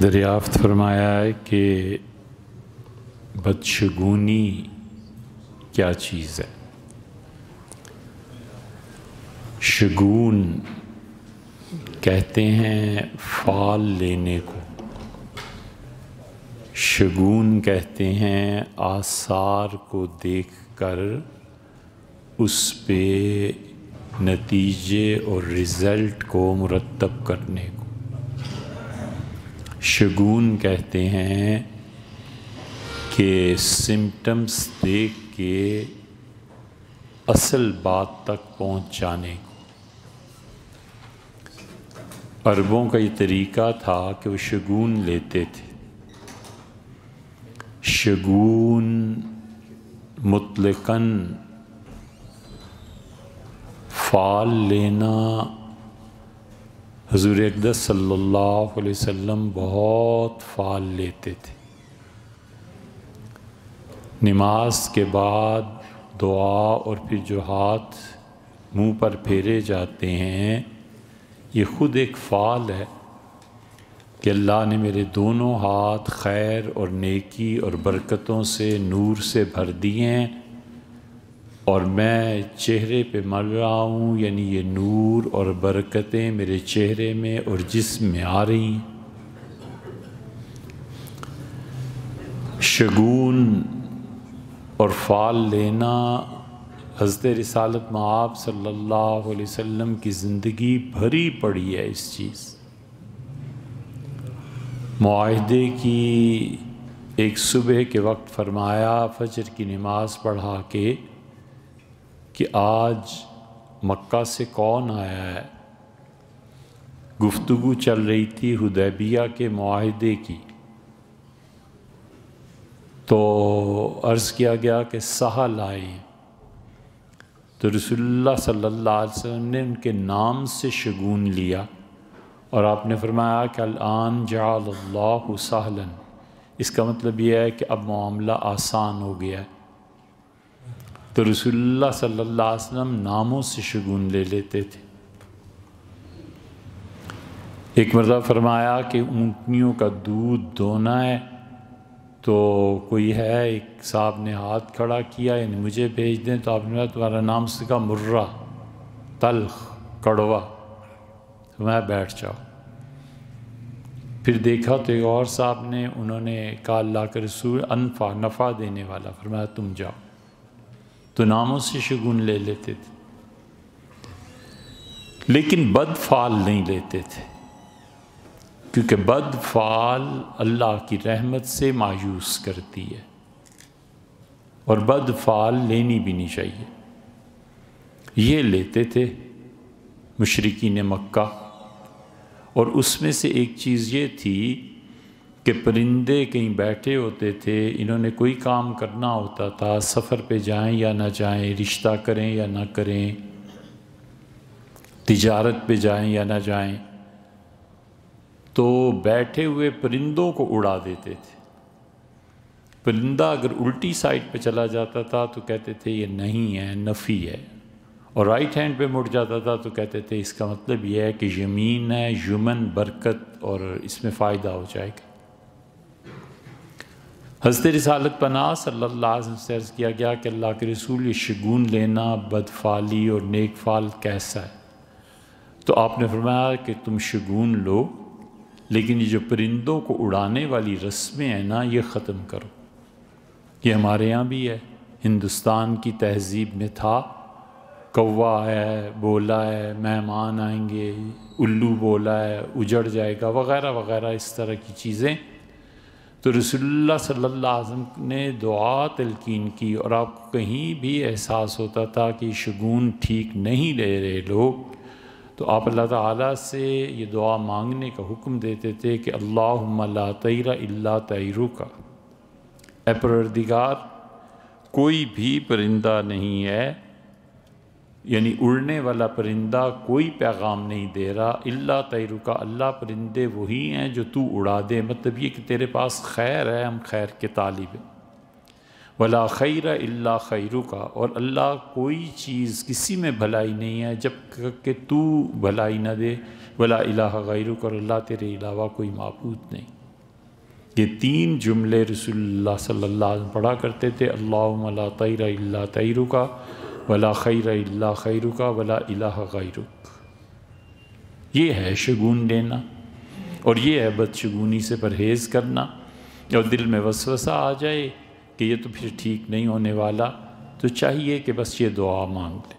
दरियाफ्त फरमाया है कि बदशगुनी क्या चीज़ है शगून कहते हैं फाल लेने को शगुन कहते हैं आसार को देख कर उस पे नतीजे और रिज़ल्ट को मुरतब करने को शगुन कहते हैं कि सिम्टम्स देख के असल बात तक पहुंचाने को अरबों का ये तरीका था कि वो शगुन लेते थे शगुन मुतलकन फाल लेना हजूर अकदस सल्लल्लाहु बहुत फ़ाल लेते थे नमाज के बाद दुआ और फिर जो हाथ मुंह पर फेरे जाते हैं ये ख़ुद एक फ़ाल है कि अल्लाह ने मेरे दोनों हाथ खैर और नेकी और बरकतों से नूर से भर दिए हैं और मैं चेहरे पे मल रहा हूँ यानी ये नूर और बरकतें मेरे चेहरे में और जिसम में आ रही हैं शगुन और फाल लेना हजरत रसालत में आप सल्लल्लाहु अलैहि वसल्लम की ज़िंदगी भरी पड़ी है इस चीज़ माहदे की एक सुबह के वक्त फरमाया फजर की नमाज़ पढ़ा के कि आज मक्का से कौन आया है गुफ्तगु चल रही थी हुदैबिया के माहदे की तो अर्ज़ किया गया कि सहल आए तो रसुल्ला सल्लल्लाहु ने उनके नाम से शगुन लिया और आपने फरमाया कि अलान जाल्ला सहलन इसका मतलब यह है कि अब मामला आसान हो गया है तो रसुल्ला सल्लल्लाहु नामों से शगुन ले लेते थे एक मरतब फरमाया कि ऊँटनियों का दूध दोना है तो कोई है एक साहब ने हाथ खड़ा किया यानी मुझे भेज दें तो आपने कहा तुम्हारा नाम सीखा मुर्रा तलख कड़वा तो मैं बैठ जाओ फिर देखा तो एक और साहब ने उन्होंने कहा ला कर रसूल अनफा नफ़ा देने वाला फरमाया तुम जाओ तो नामों से शगुन ले लेते थे लेकिन बदफाल नहीं लेते थे क्योंकि बदफाल अल्लाह की रहमत से मायूस करती है और बदफाल लेनी भी नहीं चाहिए ये लेते थे मशरकिन मक्का और उसमें से एक चीज़ ये थी कि परिंदे कहीं बैठे होते थे इन्होंने कोई काम करना होता था सफ़र पे जाएं या ना जाएं रिश्ता करें या ना करें तिजारत पे जाएं या ना जाएं तो बैठे हुए परिंदों को उड़ा देते थे परिंदा अगर उल्टी साइड पे चला जाता था तो कहते थे ये नहीं है नफ़ी है और राइट हैंड पे मुड़ जाता था तो कहते थे इसका मतलब ये है कि यमीन है यमन बरकत और इसमें फ़ायदा हो जाएगा हजरत रिसालत पना सल्ला से किया गया कि अल्लाह के रसूल ये शगुन लेना बदफाली और नेक फाल कैसा है तो आपने फरमाया कि तुम शगुन लो लेकिन ये जो परिंदों को उड़ाने वाली रस्में हैं ना ये ख़त्म करो ये हमारे यहाँ भी है हिंदुस्तान की तहजीब में था कौवा है बोला है मेहमान आएंगे उल्लू बोला है उजड़ जाएगा वगैरह वगैरह इस तरह की चीज़ें तो रसुल्ला सल्ला ने दुआ तलकिन की और आपको कहीं भी एहसास होता था कि शगुन ठीक नहीं ले रहे लोग तो आप अल्लाह ताला से ये दुआ मांगने का हुक्म देते थे कि अल्लाह ला तैरा अल्ला तैरू का एपरदिगार कोई भी परिंदा नहीं है यानी उड़ने वाला परिंदा कोई पैगाम नहीं दे रहा अल्ला तैरू का अल्लाह परिंदे वही हैं जो तू उड़ा दे मतलब ये कि तेरे पास खैर है हम खैर के तालिब हैं वला खैर अल्ला खैरू का और अल्लाह कोई चीज़ किसी में भलाई नहीं है जब कि तू भलाई ना दे वला इला गैरू का और अल्लाह तेरे अलावा कोई मबूद नहीं ये तीन जुमले रसोल्ला सल्ला पढ़ा करते थे अल्लाह तैर अल्ला तैरू का वला खैर अल्ला खैरू का वला इला गैरुक ये है शगुन लेना और ये है बदशगुनी से परहेज़ करना और दिल में वसवसा आ जाए कि ये तो फिर ठीक नहीं होने वाला तो चाहिए कि बस ये दुआ मांग लें